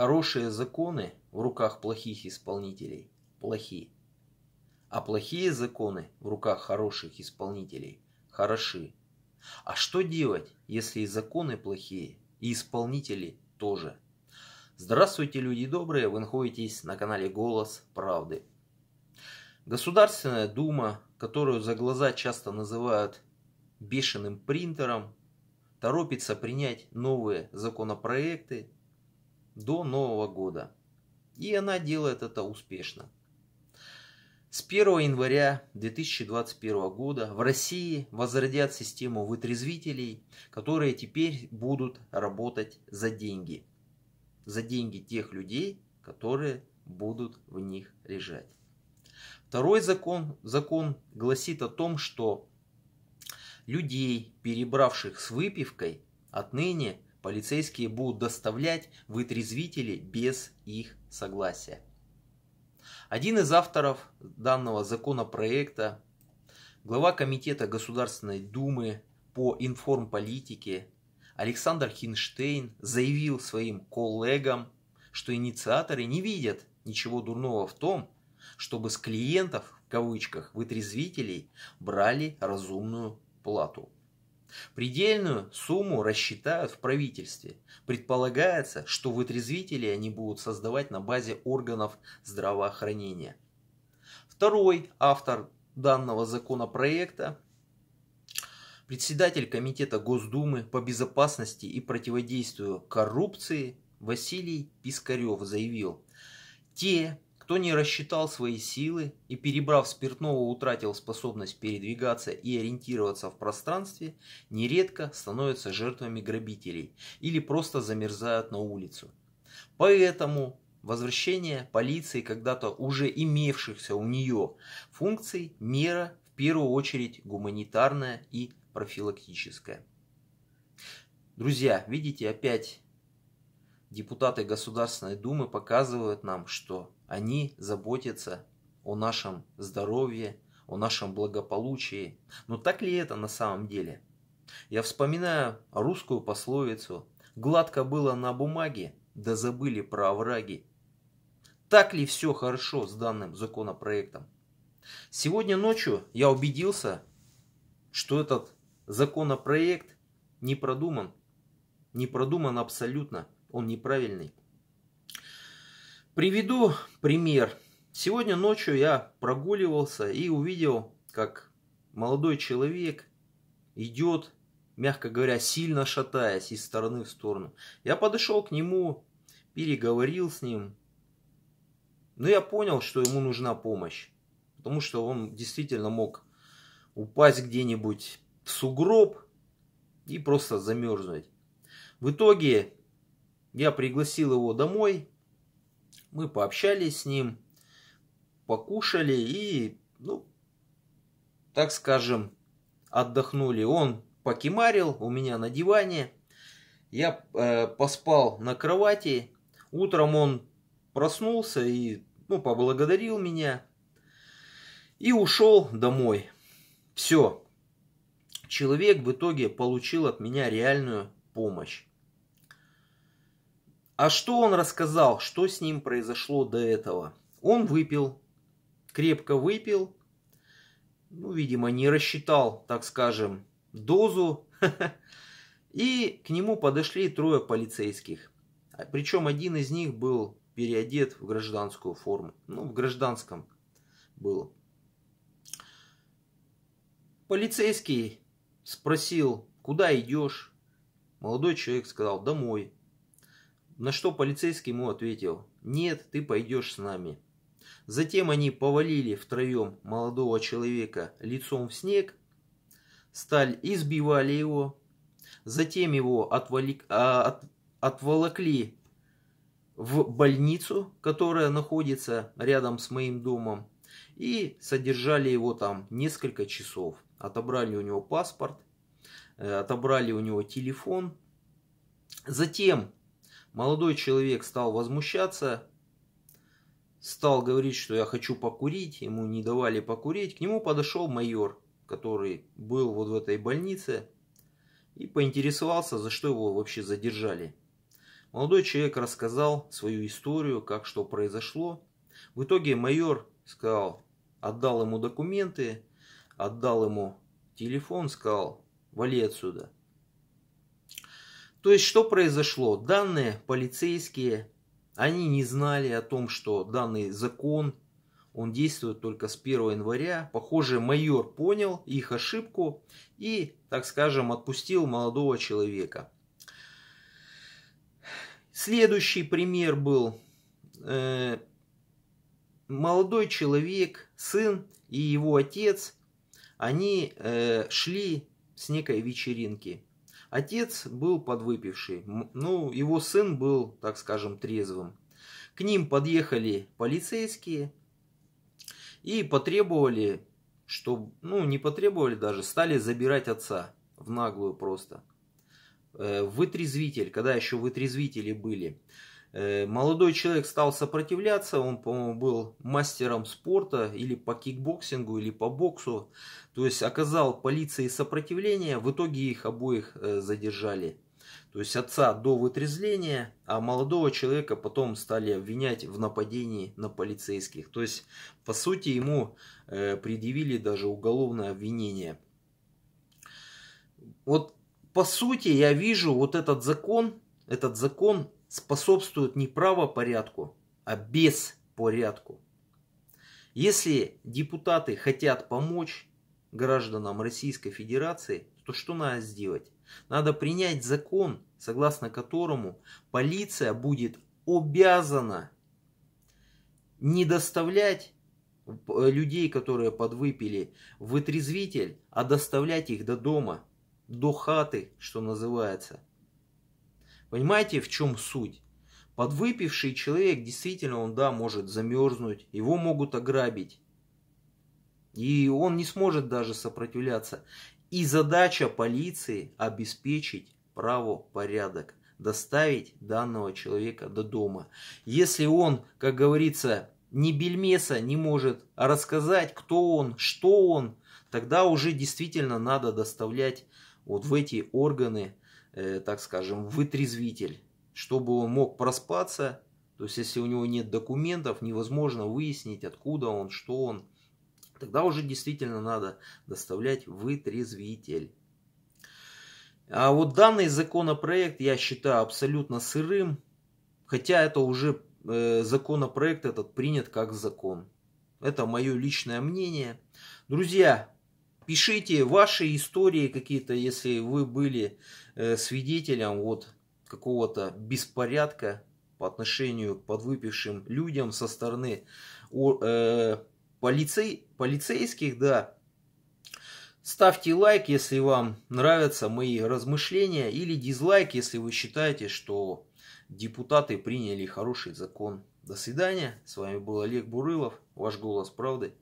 Хорошие законы в руках плохих исполнителей плохи, а плохие законы в руках хороших исполнителей хороши. А что делать, если и законы плохие, и исполнители тоже? Здравствуйте, люди добрые! Вы находитесь на канале «Голос правды». Государственная дума, которую за глаза часто называют бешеным принтером, торопится принять новые законопроекты, до Нового года. И она делает это успешно. С 1 января 2021 года в России возродят систему вытрезвителей, которые теперь будут работать за деньги. За деньги тех людей, которые будут в них лежать. Второй закон, закон гласит о том, что людей, перебравших с выпивкой, отныне Полицейские будут доставлять вытрезвители без их согласия. Один из авторов данного законопроекта, глава Комитета Государственной Думы по информполитике Александр Хинштейн заявил своим коллегам, что инициаторы не видят ничего дурного в том, чтобы с клиентов, в кавычках, вытрезвителей брали разумную плату. Предельную сумму рассчитают в правительстве. Предполагается, что вытрезвители они будут создавать на базе органов здравоохранения. Второй автор данного законопроекта председатель Комитета Госдумы по безопасности и противодействию коррупции Василий Пискарев заявил, те кто не рассчитал свои силы и, перебрав спиртного, утратил способность передвигаться и ориентироваться в пространстве, нередко становятся жертвами грабителей или просто замерзают на улицу. Поэтому возвращение полиции когда-то уже имевшихся у нее функций мера в первую очередь гуманитарная и профилактическая. Друзья, видите, опять депутаты Государственной Думы показывают нам, что они заботятся о нашем здоровье, о нашем благополучии. Но так ли это на самом деле? Я вспоминаю русскую пословицу «Гладко было на бумаге, да забыли про овраги». Так ли все хорошо с данным законопроектом? Сегодня ночью я убедился, что этот законопроект не продуман. Не продуман абсолютно. Он неправильный. Приведу пример. Сегодня ночью я прогуливался и увидел, как молодой человек идет, мягко говоря, сильно шатаясь из стороны в сторону. Я подошел к нему, переговорил с ним, но ну, я понял, что ему нужна помощь, потому что он действительно мог упасть где-нибудь в сугроб и просто замерзнуть. В итоге я пригласил его домой, мы пообщались с ним, покушали и, ну, так скажем, отдохнули. Он покемарил у меня на диване. Я э, поспал на кровати. Утром он проснулся и ну, поблагодарил меня. И ушел домой. Все. Человек в итоге получил от меня реальную помощь. А что он рассказал, что с ним произошло до этого? Он выпил, крепко выпил, ну, видимо, не рассчитал, так скажем, дозу. И к нему подошли трое полицейских. А, причем один из них был переодет в гражданскую форму. Ну, в гражданском был. Полицейский спросил, куда идешь? Молодой человек сказал, домой. На что полицейский ему ответил, нет, ты пойдешь с нами. Затем они повалили втроем молодого человека лицом в снег, сталь избивали его, затем его отволик, а, от, отволокли в больницу, которая находится рядом с моим домом, и содержали его там несколько часов. Отобрали у него паспорт, э, отобрали у него телефон. Затем Молодой человек стал возмущаться, стал говорить, что я хочу покурить, ему не давали покурить. К нему подошел майор, который был вот в этой больнице, и поинтересовался, за что его вообще задержали. Молодой человек рассказал свою историю, как что произошло. В итоге майор сказал, отдал ему документы, отдал ему телефон, сказал, вали отсюда. То есть что произошло? Данные полицейские, они не знали о том, что данный закон, он действует только с 1 января. Похоже, майор понял их ошибку и, так скажем, отпустил молодого человека. Следующий пример был. Э, молодой человек, сын и его отец, они э, шли с некой вечеринки. Отец был подвыпивший, ну, его сын был, так скажем, трезвым. К ним подъехали полицейские и потребовали, что, ну, не потребовали даже, стали забирать отца в наглую просто. Э, вытрезвитель, когда еще вытрезвители были – Э, молодой человек стал сопротивляться, он, по-моему, был мастером спорта или по кикбоксингу, или по боксу. То есть оказал полиции сопротивление, в итоге их обоих э, задержали. То есть отца до вытрезвления, а молодого человека потом стали обвинять в нападении на полицейских. То есть, по сути, ему э, предъявили даже уголовное обвинение. Вот по сути я вижу вот этот закон, этот закон способствуют не правопорядку, а беспорядку. Если депутаты хотят помочь гражданам Российской Федерации, то что надо сделать? Надо принять закон, согласно которому полиция будет обязана не доставлять людей, которые подвыпили, в отрезвитель, а доставлять их до дома, до хаты, что называется – Понимаете, в чем суть? Подвыпивший человек действительно, он, да, может замерзнуть, его могут ограбить. И он не сможет даже сопротивляться. И задача полиции обеспечить правопорядок, доставить данного человека до дома. Если он, как говорится, ни бельмеса не может рассказать, кто он, что он, тогда уже действительно надо доставлять вот в эти органы Э, так скажем, вытрезвитель, чтобы он мог проспаться. То есть, если у него нет документов, невозможно выяснить, откуда он, что он. Тогда уже действительно надо доставлять вытрезвитель. А вот данный законопроект я считаю абсолютно сырым, хотя это уже э, законопроект этот принят как закон. Это мое личное мнение. Друзья, Пишите ваши истории какие-то, если вы были э, свидетелем вот какого-то беспорядка по отношению к подвыпившим людям со стороны э, полицей, полицейских, да. Ставьте лайк, если вам нравятся мои размышления, или дизлайк, если вы считаете, что депутаты приняли хороший закон. До свидания. С вами был Олег Бурылов, ваш голос правды.